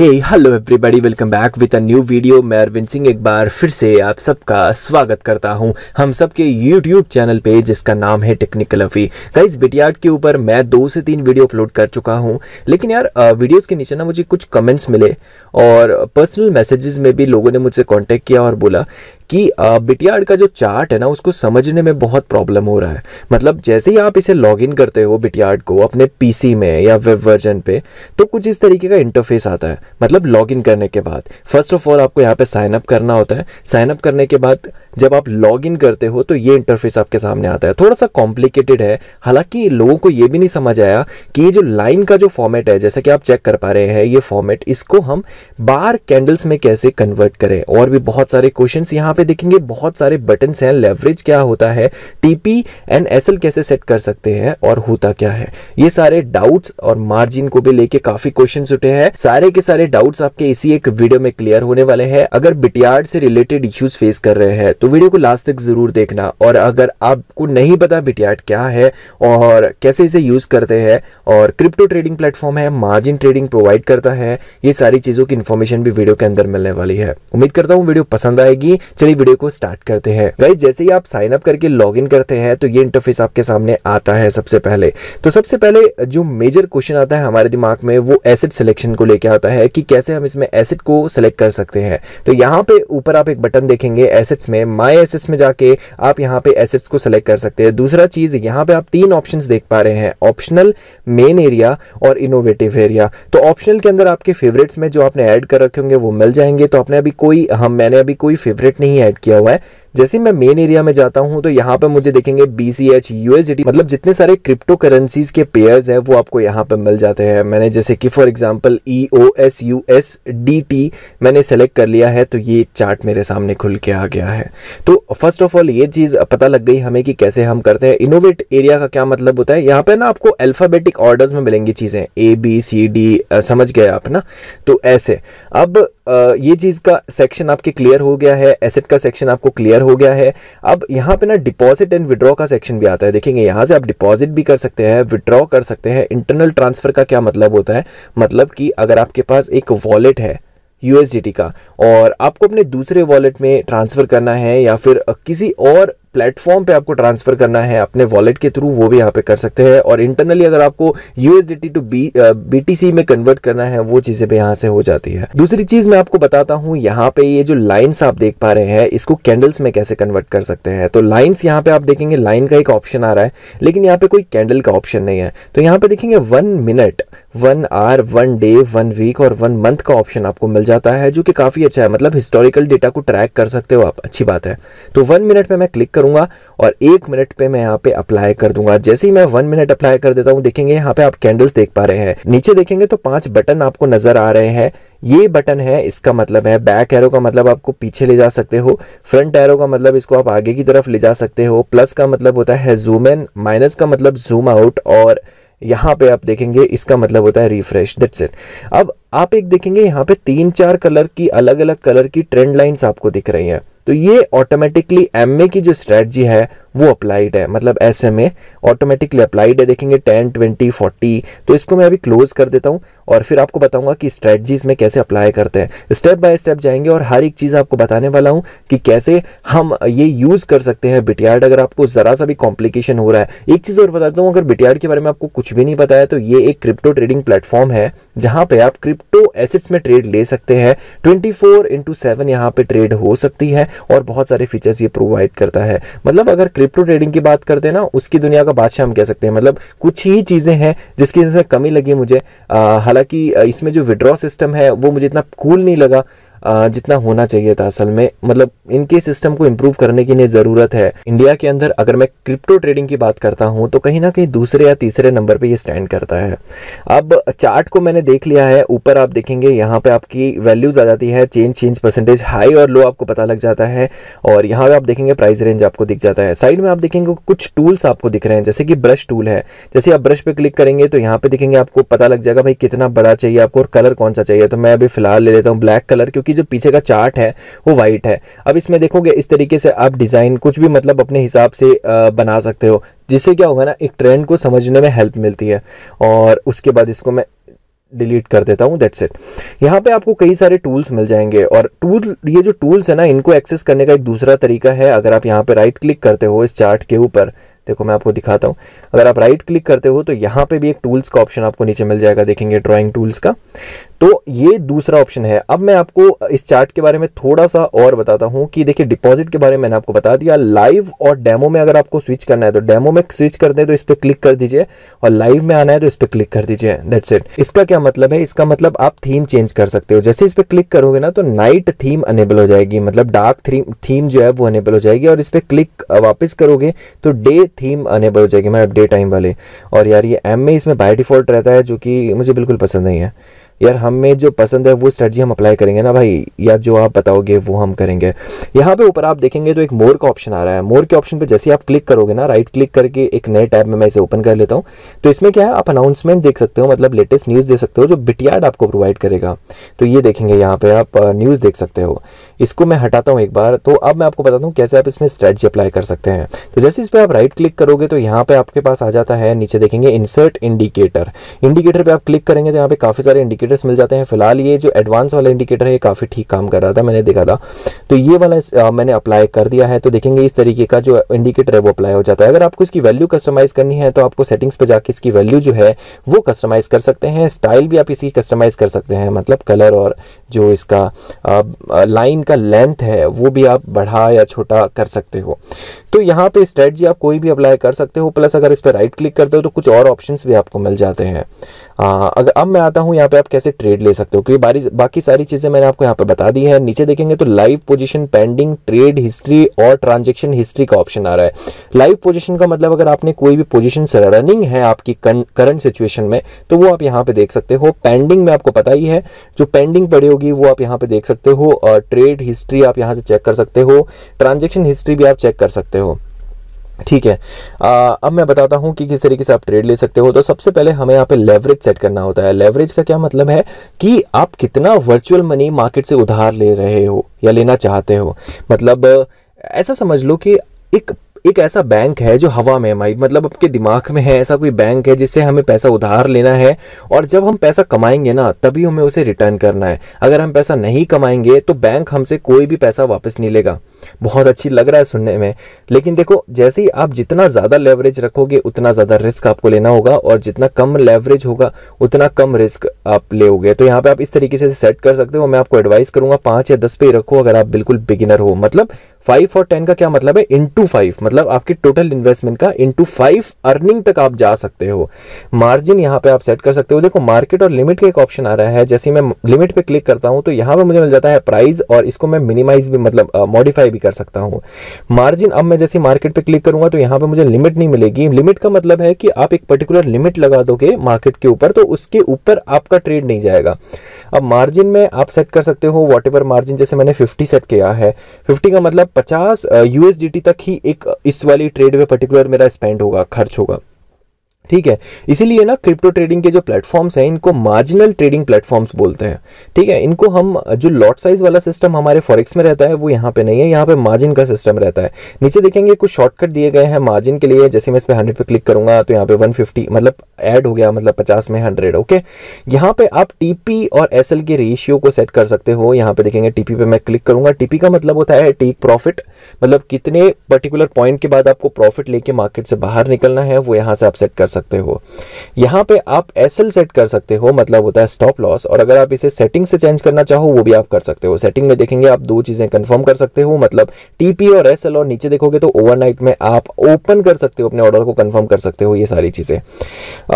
hey hello everybody welcome back with a new video मैं अरविंद सिंह एक बार फिर से आप सबका स्वागत करता हूं हम सबके यूट्यूब चैनल पे जिसका नाम है टेक्निकल अफी कई बिटियार्ड के ऊपर मैं दो से तीन वीडियो अपलोड कर चुका हूं लेकिन यार वीडियोस के नीचे ना मुझे कुछ कमेंट्स मिले और पर्सनल मैसेजेस में भी लोगों ने मुझसे कॉन्टेक्ट किया और बोला कि बिटियार्ड का जो चार्ट है ना उसको समझने में बहुत प्रॉब्लम हो रहा है मतलब जैसे ही आप इसे लॉग इन करते हो बिटियार्ड को अपने पीसी में या वेब वर्जन पे तो कुछ इस तरीके का इंटरफेस आता है मतलब लॉग इन करने के बाद फर्स्ट ऑफ ऑल आपको यहाँ पे साइन अप करना होता है साइन अप करने के बाद जब आप लॉग इन करते हो तो ये इंटरफेस आपके सामने आता है थोड़ा सा कॉम्प्लिकेटेड है हालांकि लोगों को ये भी नहीं समझ आया कि ये जो लाइन का जो फॉर्मेट है जैसा कि आप चेक कर पा रहे हैं ये फॉर्मेट इसको हम बार कैंडल्स में कैसे कन्वर्ट करें और भी बहुत सारे क्वेश्चन यहाँ पे देखेंगे बहुत सारे बटन हैं लेवरेज क्या होता है टीपी एंड एस कैसे सेट कर सकते हैं और होता क्या है ये सारे डाउट्स और मार्जिन को भी लेके काफी क्वेश्चन उठे हैं सारे के सारे डाउट्स आपके इसी एक वीडियो में क्लियर होने वाले हैं अगर बिटियार्ड से रिलेटेड इश्यूज फेस कर रहे हैं तो तो वीडियो को लास्ट तक ज़रूर देखना और अगर आपको नहीं पता बिटियाट क्या है और कैसे इसे यूज़ करते हैं और क्रिप्टो ट्रेडिंग प्लेटफॉर्म है मार्जिन ट्रेडिंग प्रोवाइड करता है ये सारी चीज़ों की इन्फॉर्मेशन भी वीडियो के अंदर मिलने वाली है उम्मीद करता हूँ वीडियो पसंद आएगी चलिए वीडियो को स्टार्ट करते हैं गाइज जैसे ही आप साइन अप करके लॉग करते हैं तो ये इंटरफेस आपके सामने आता है सबसे पहले तो सबसे पहले जो मेजर क्वेश्चन आता है हमारे दिमाग में वो एसेट सिलेक्शन को लेकर आता है कि कैसे हम इसमें एसेट को सिलेक्ट कर सकते हैं तो यहाँ पे ऊपर आप एक बटन देखेंगे एसेट्स में माई एसेट्स में जाके आप यहाँ पे एसेट्स को सेलेक्ट कर सकते हैं दूसरा चीज़ यहाँ पे आप तीन ऑप्शंस देख पा रहे हैं ऑप्शनल मेन एरिया और इनोवेटिव एरिया तो ऑप्शनल के अंदर आपके फेवरेट्स में जो आपने ऐड कर रखे होंगे वो मिल जाएंगे तो आपने अभी कोई हम मैंने अभी कोई फेवरेट नहीं ऐड किया हुआ है जैसे मैं मेन एरिया में जाता हूं तो यहां पर मुझे देखेंगे बी सी एच मतलब जितने सारे क्रिप्टो करेंसीज के पेयर्स हैं वो आपको यहां पर मिल जाते हैं मैंने जैसे कि for example E O S U S D T मैंने सेलेक्ट कर लिया है तो ये चार्ट मेरे सामने खुल के आ गया है तो फर्स्ट ऑफ ऑल ये चीज़ पता लग गई हमें कि कैसे हम करते हैं इनोवेट एरिया का क्या मतलब होता है यहाँ पे ना आपको अल्फ़ाबेटिक ऑर्डर में मिलेंगी चीज़ें ए बी सी डी समझ गए आप ना तो ऐसे अब आ, ये चीज़ का सेक्शन आपके क्लियर हो गया है एसेट का सेक्शन आपको क्लियर क्लियर हो गया है अब यहाँ पे ना डिपॉजिट एंड विड्रॉ का सेक्शन भी आता है देखेंगे यहाँ से आप डिपॉजिट भी कर सकते हैं विड्रॉ कर सकते हैं इंटरनल ट्रांसफर का क्या मतलब होता है मतलब कि अगर आपके पास एक वॉलेट है यूएसडीटी का और आपको अपने दूसरे वॉलेट में ट्रांसफ़र करना है या फिर किसी और प्लेटफॉर्म पे आपको ट्रांसफर करना है अपने वॉलेट के थ्रू वो भी यहाँ पे कर सकते हैं और इंटरनली अगर आपको यूएसडीटी टू बी बीटीसी में कन्वर्ट करना है वो चीजें भी यहाँ से हो जाती है दूसरी चीज मैं आपको बताता हूँ यहाँ पे ये जो लाइन्स आप देख पा रहे हैं इसको कैंडल्स में कैसे कन्वर्ट कर सकते हैं तो लाइन्स यहाँ पे आप देखेंगे लाइन का एक ऑप्शन आ रहा है लेकिन यहाँ पे कोई कैंडल का ऑप्शन नहीं है तो यहाँ पे देखेंगे one minute one hour one day one week और वन मंथ का ऑप्शन आपको मिल जाता है जो कि काफी अच्छा है मतलब हिस्टोरिकल डेटा को ट्रैक कर सकते हो आप अच्छी बात है तो वन मिनट में मैं क्लिक करूँ करूंगा और एक मिनट पे मैं यहाँ पे अप्लाई कर दूंगा जैसे ही मैं वन मिनट अप्लाई कर देता हूँ देखेंगे यहाँ पे आप कैंडल्स देख पा रहे हैं नीचे देखेंगे तो पांच बटन आपको नजर आ रहे हैं ये बटन है इसका मतलब है बैक एरो का मतलब आपको पीछे ले जा सकते हो फ्रंट एरो का मतलब इसको आप आगे की तरफ ले जा सकते हो प्लस का मतलब होता है जूम इन माइनस का मतलब जूम आउट और यहाँ पे आप देखेंगे इसका मतलब होता है रिफ्रेश दैट्स इट अब आप एक देखेंगे यहाँ पे तीन चार कलर की अलग अलग कलर की ट्रेंड लाइंस आपको दिख रही हैं तो ये ऑटोमेटिकली एम की जो स्ट्रेटजी है वो अप्लाइड है मतलब S M A automatically applied है देखेंगे टेन ट्वेंटी फोर्टी तो इसको मैं अभी क्लोज कर देता हूँ और फिर आपको बताऊँगा कि स्ट्रेटजीज में कैसे अप्लाई करते हैं स्टेप बाय स्टेप जाएंगे और हर एक चीज़ आपको बताने वाला हूँ कि कैसे हम ये यूज़ कर सकते हैं बिटियार्ड अगर आपको ज़रा सा भी कॉम्प्लिकेशन हो रहा है एक चीज़ और बताता हूँ अगर बिटियार्ड के बारे में आपको कुछ भी नहीं पता है तो ये एक क्रिप्टो ट्रेडिंग प्लेटफॉर्म है जहाँ पे आप क्रिप्टो एसेट्स में ट्रेड ले सकते हैं ट्वेंटी फोर इंटू सेवन यहाँ पे ट्रेड हो सकती है और बहुत सारे फीचर्स ये प्रोवाइड करता है मतलब अगर क्रिप्ट क्रिप्टो ट्रेडिंग की बात करते हैं ना उसकी दुनिया का बादशाह हम कह सकते हैं मतलब कुछ ही चीज़ें हैं जिसकी इसमें कमी लगी मुझे हालांकि इसमें जो विड्रॉ सिस्टम है वो मुझे इतना कूल नहीं लगा जितना होना चाहिए था असल में मतलब इनके सिस्टम को इम्प्रूव करने की इन्हें ज़रूरत है इंडिया के अंदर अगर मैं क्रिप्टो ट्रेडिंग की बात करता हूँ तो कहीं ना कहीं दूसरे या तीसरे नंबर पर ये स्टैंड करता है अब चार्ट को मैंने देख लिया है ऊपर आप देखेंगे यहाँ पर आपकी वैल्यूज़ आ जाती है चेंज चेंज परसेंटेज हाई और लो आपको पता लग जाता है और यहाँ पर आप देखेंगे प्राइस रेंज आपको दिख जाता है साइड में आप देखेंगे कुछ टूल्स आपको दिख रहे हैं जैसे कि ब्रश टूल है जैसे आप ब्रश पे क्लिक करेंगे तो यहाँ पे देखेंगे आपको पता लग जाएगा भाई कितना बड़ा चाहिए आपको और कलर कौन सा चाहिए तो मैं अभी फिलहाल ले लेता हूँ ब्लैक कलर क्योंकि क्योंकि जो पीछे का चार्ट है वो वाइट है अब इसमें देखोगे इस तरीके से आप डिज़ाइन कुछ भी मतलब अपने हिसाब से बना सकते हो जिससे क्या होगा ना एक ट्रेंड को समझने में हेल्प मिलती है और उसके बाद इसको मैं डिलीट कर देता हूँ दैट्स इट यहाँ पे आपको कई सारे टूल्स मिल जाएंगे और टूल ये जो टूल्स है ना इनको एक्सेस करने का एक दूसरा तरीका है अगर आप यहाँ पे राइट क्लिक करते हो इस चार्ट के ऊपर देखो मैं आपको दिखाता हूँ अगर आप राइट क्लिक करते हो तो यहाँ पे भी एक टूल्स का ऑप्शन आपको नीचे मिल जाएगा देखेंगे ड्राइंग टूल्स का तो ये दूसरा ऑप्शन है अब मैं आपको इस चार्ट के बारे में थोड़ा सा और बताता हूँ कि देखिए डिपॉजिट के बारे में मैंने आपको बता दिया लाइव और डेमो में अगर आपको स्विच करना है तो डेमो में स्विच करते हैं तो इस पर क्लिक कर दीजिए और लाइव में आना है तो इस पर क्लिक कर दीजिए दैट्स इट इसका क्या मतलब है इसका मतलब आप थीम चेंज कर सकते हो जैसे इस पर क्लिक करोगे ना तो नाइट थीम अनेबल हो जाएगी मतलब डार्क थीम जो है वो अनेबल हो जाएगी और इस पर क्लिक वापस करोगे तो डे थीम अनेबल हो जाएगी हमारे अपडेट टाइम वाले और यार ये एम में इसमें बाय डिफ़ॉल्ट रहता है जो कि मुझे बिल्कुल पसंद नहीं है यार हमें जो पसंद है वो स्ट्रेटजी हम अप्लाई करेंगे ना भाई या जो आप बताओगे वो हम करेंगे यहाँ पे ऊपर आप देखेंगे तो एक मोर का ऑप्शन आ रहा है मोर के ऑप्शन पे जैसे आप क्लिक करोगे ना राइट क्लिक करके एक नए टैब में मैं इसे ओपन कर लेता हूँ तो इसमें क्या है आप अनाउंसमेंट देख सकते हो मतलब लेटेस्ट न्यूज़ दे सकते हो जो बिटियाड आपको प्रोवाइड करेगा तो ये देखेंगे यहाँ पर आप न्यूज़ देख सकते हो इसको मैं हटाता हूँ एक बार तो अब मैं आपको बताता हूँ कैसे आप इसमें स्ट्रेटजी अप्लाई कर सकते हैं तो जैसे इस पर आप राइट क्लिक करोगे तो यहाँ पर आपके पास आ जाता है नीचे देखेंगे इंसर्ट इंडिकेटर इंडिकेटर पर आप क्लिक करेंगे तो यहाँ पे काफ़ी सारे इंडिकेटर इंडिकेटर्स मिल जाते हैं फिलहाल ये जो एडवांस वाला इंडिकेटर है काफ़ी ठीक काम कर रहा था मैंने देखा था तो ये वाला आ, मैंने अप्लाई कर दिया है तो देखेंगे इस तरीके का जो इंडिकेटर है वो अप्लाई हो जाता है अगर आपको इसकी वैल्यू कस्टमाइज़ करनी है तो आपको सेटिंग्स पर जाकर इसकी वैल्यू जो है वो कस्टमाइज़ कर सकते हैं स्टाइल भी आप इसकी कस्टमाइज़ कर सकते हैं मतलब कलर और जो इसका लाइन का लेंथ है वो भी आप बढ़ा या छोटा कर सकते हो तो यहाँ पर स्ट्रेटजी आप कोई भी अप्लाई कर सकते हो प्लस अगर इस पर राइट क्लिक करते हो तो कुछ और ऑप्शन भी आपको मिल जाते हैं अगर अब मैं आता हूँ यहाँ पर आप कैसे ट्रेड ले सकते हो क्योंकि बारी बाकी सारी चीज़ें मैंने आपको यहाँ पर बता दी है नीचे देखेंगे तो live position pending trade history और ट्रांजेक्शन हिस्ट्री का ऑप्शन आ रहा है लाइव पोजिशन का मतलब अगर आपने कोई भी पोजिशन रनिंग है आपकी करंट सिचुएशन में तो वो आप यहाँ पर देख सकते हो पेंडिंग में आपको पता ही है जो पेंडिंग पड़ी होगी वो आप यहाँ पर देख सकते हो ट्रेड हिस्ट्री आप यहाँ से चेक कर सकते हो ट्रांजेक्शन हिस्ट्री भी आप चेक कर सकते हो ठीक है आ, अब मैं बताता हूँ कि किस तरीके से आप ट्रेड ले सकते हो तो सबसे पहले हमें यहाँ पे लेवरेज सेट करना होता है लेवरेज का क्या मतलब है कि आप कितना वर्चुअल मनी मार्केट से उधार ले रहे हो या लेना चाहते हो मतलब ऐसा समझ लो कि एक एक ऐसा बैंक है जो हवा में माइक मतलब आपके दिमाग में है ऐसा कोई बैंक है जिससे हमें पैसा उधार लेना है और जब हम पैसा कमाएंगे ना तभी हमें उसे रिटर्न करना है अगर हम पैसा नहीं कमाएंगे तो बैंक हमसे कोई भी पैसा वापस नहीं लेगा बहुत अच्छी लग रहा है सुनने में लेकिन देखो जैसे ही आप जितना ज़्यादा लेवरेज रखोगे उतना ज़्यादा रिस्क आपको लेना होगा और जितना कम लेवरेज होगा उतना कम रिस्क आप लेगे तो यहाँ पर आप इस तरीके से सेट कर सकते हो मैं आपको एडवाइस करूँगा पाँच या दस पे रखो अगर आप बिल्कुल बिगिनर हो मतलब फाइव और टेन का क्या मतलब है इंटू फाइव मतलब आपकी टोटल इन्वेस्टमेंट का इंटू फाइव अर्निंग तक आप जा सकते हो मार्जिन यहाँ पे आप सेट कर सकते हो देखो मार्केट और लिमिट का एक ऑप्शन आ रहा है जैसे मैं लिमिट पे क्लिक करता हूँ तो यहाँ पे मुझे मिल जाता है प्राइस और इसको मैं मिनिमाइज भी मतलब मॉडिफाई भी कर सकता हूँ मार्जिन अब मैं जैसे मार्केट पर क्लिक करूंगा तो यहाँ पर मुझे लिमिट नहीं मिलेगी लिमिट का मतलब है कि आप एक पर्टिकुलर लिमिट लगा दोगे मार्केट के ऊपर तो उसके ऊपर आपका ट्रेड नहीं जाएगा अब मार्जिन में आप सेट कर सकते हो वॉट मार्जिन जैसे मैंने फिफ्टी सेट किया है फिफ्टी का मतलब पचास यूएसडीटी तक ही एक इस वाली ट्रेड में पर्टिकुलर मेरा स्पेंड होगा खर्च होगा ठीक है इसीलिए ना क्रिप्टो ट्रेडिंग के जो प्लेटफॉर्म्स हैं इनको मार्जिनल ट्रेडिंग प्लेटफॉर्म्स बोलते हैं ठीक है इनको हम जो लॉट साइज वाला सिस्टम हमारे फॉरेक्स में रहता है वो यहाँ पे नहीं है यहाँ पे मार्जिन का सिस्टम रहता है नीचे देखेंगे कुछ शॉर्टकट दिए गए हैं मार्जिन के लिए जैसे मैं इस पर हंड्रेड पर क्लिक करूंगा तो यहाँ पे वन मतलब एड हो गया मतलब पचास में हंड्रेड ओके यहाँ पे आप टीपी और एस के रेशियो को सेट कर सकते हो यहाँ पे देखेंगे टीपी पे मैं क्लिक करूंगा टीपी का मतलब होता है टेक प्रॉफिट मतलब कितने पर्टिकुलर पॉइंट के बाद आपको प्रॉफिट लेके मार्केट से बाहर निकलना है वो यहाँ से आप सेट कर सकते सकते हो यहाँ पे आप एस सेट कर सकते हो मतलब होता है स्टॉप लॉस और अगर आप इसे सेटिंग से चेंज करना चाहो वो भी आप कर सकते हो सेटिंग में देखेंगे आप दो चीज़ें कन्फर्म कर सकते हो मतलब टी और एस और नीचे देखोगे तो ओवरनाइट में आप ओपन कर सकते हो अपने ऑर्डर को कन्फर्म कर सकते हो ये सारी चीज़ें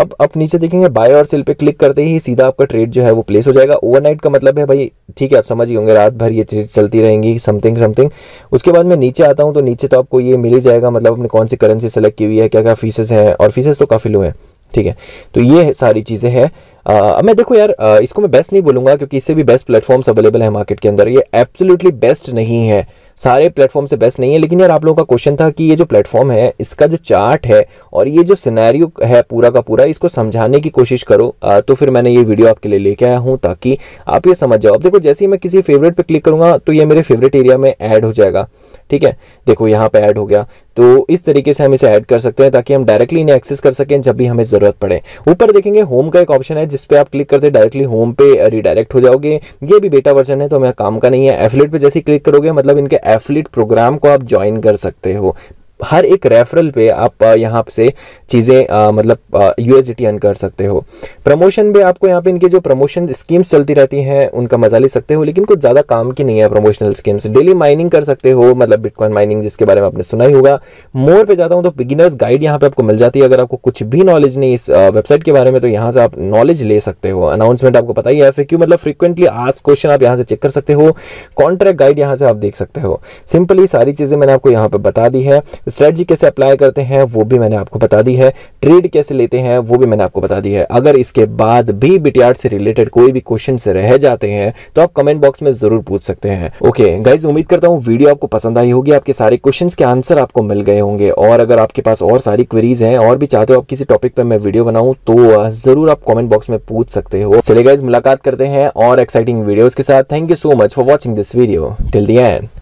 अब आप नीचे देखेंगे बाय और सेल पर क्लिक करते ही सीधा आपका ट्रेड जो है वो प्लेस हो जाएगा ओवरनाइट का मतलब है भाई ठीक है आप समझ ही होंगे रात भर ये चीज़ चलती रहेंगी समथिंग समथिंग उसके बाद मैं नीचे आता हूँ तो नीचे तो आपको ये मिल ही जाएगा मतलब अपने कौन सी करेंसी सेलेक्ट की हुई है क्या क्या फीसेस हैं और फीसेस तो काफ़ी किलो है ठीक है तो ये सारी चीज़ें हैं अब मैं देखो यार आ, इसको मैं बेस्ट नहीं बोलूँगा क्योंकि इससे भी बेस्ट प्लेटफॉर्म्स अवेलेबल है मार्केट के अंदर ये एब्सोल्युटली बेस्ट नहीं है सारे प्लेटफॉर्म से बेस्ट नहीं है लेकिन यार आप लोगों का क्वेश्चन था कि ये जो प्लेटफॉर्म है इसका जो चार्ट है और ये जो सिनेरियो है पूरा का पूरा इसको समझाने की कोशिश करो आ, तो फिर मैंने ये वीडियो आपके लिए लेके आया हूँ ताकि आप ये समझ जाओ अब देखो जैसे ही मैं किसी फेवरेट पर क्लिक करूँगा तो ये मेरे फेवरेट एरिया में ऐड हो जाएगा ठीक है देखो यहाँ पर ऐड हो गया तो इस तरीके से हम इसे ऐड कर सकते हैं ताकि हम डायरेक्टली इन्हें एक्सेस कर सकें जब भी हमें ज़रूरत पड़े ऊपर देखेंगे होम का एक ऑप्शन है जिस पर आप क्लिक करते डायरेक्टली होम पे रिडायरेक्ट हो जाओगे ये भी बेटा वर्जन है तो हमें काम का नहीं है एफलेट पे जैसे क्लिक करोगे मतलब इनके एफलेट प्रोग्राम को आप ज्वाइन कर सकते हो हर एक रेफरल पे आप यहाँ से चीज़ें मतलब यूएसडी अर्न कर सकते हो प्रमोशन भी आपको यहाँ पे इनके जो प्रमोशन स्कीम्स चलती रहती हैं उनका मजा ले सकते हो लेकिन कुछ ज़्यादा काम की नहीं है प्रमोशनल स्कीम्स डेली माइनिंग कर सकते हो मतलब बिटकॉइन माइनिंग जिसके बारे में आपने सुना ही होगा मोर पे जाता हूँ तो बिगिनर्स गाइड यहाँ पे आपको मिल जाती है अगर आपको कुछ भी नॉलेज नहीं इस वेबसाइट के बारे में तो यहाँ से आप नॉलेज ले सकते हो अनाउंसमेंट आपको पता ही है फिर मतलब फ्रिक्वेंटली आज क्वेश्चन आप यहाँ से चेक कर सकते हो कॉन्ट्रैक्ट गाइड यहाँ से आप देख सकते हो सिंपली सारी चीज़ें मैंने आपको यहाँ पर बता दी है स्ट्रेटजी कैसे अप्लाई करते हैं वो भी मैंने आपको बता दी है ट्रेड कैसे लेते हैं वो भी मैंने आपको बता दी है अगर इसके बाद भी बीटीआर से रिलेटेड कोई भी क्वेश्चन रह जाते हैं तो आप कमेंट बॉक्स में जरूर पूछ सकते हैं ओके गाइज उम्मीद करता हूँ वीडियो आपको पसंद आई होगी आपके सारे क्वेश्चन के आंसर आपको मिल गए होंगे और अगर आपके पास और सारी क्वेरीज हैं और भी चाहते हो आप किसी टॉपिक पर मैं वीडियो बनाऊँ तो जरूर आप कॉमेंट बॉक्स में पूछ सकते हो चले गाइज मुलाकात करते हैं और एक्साइटिंग वीडियोज के साथ thank you so much for watching this video till the and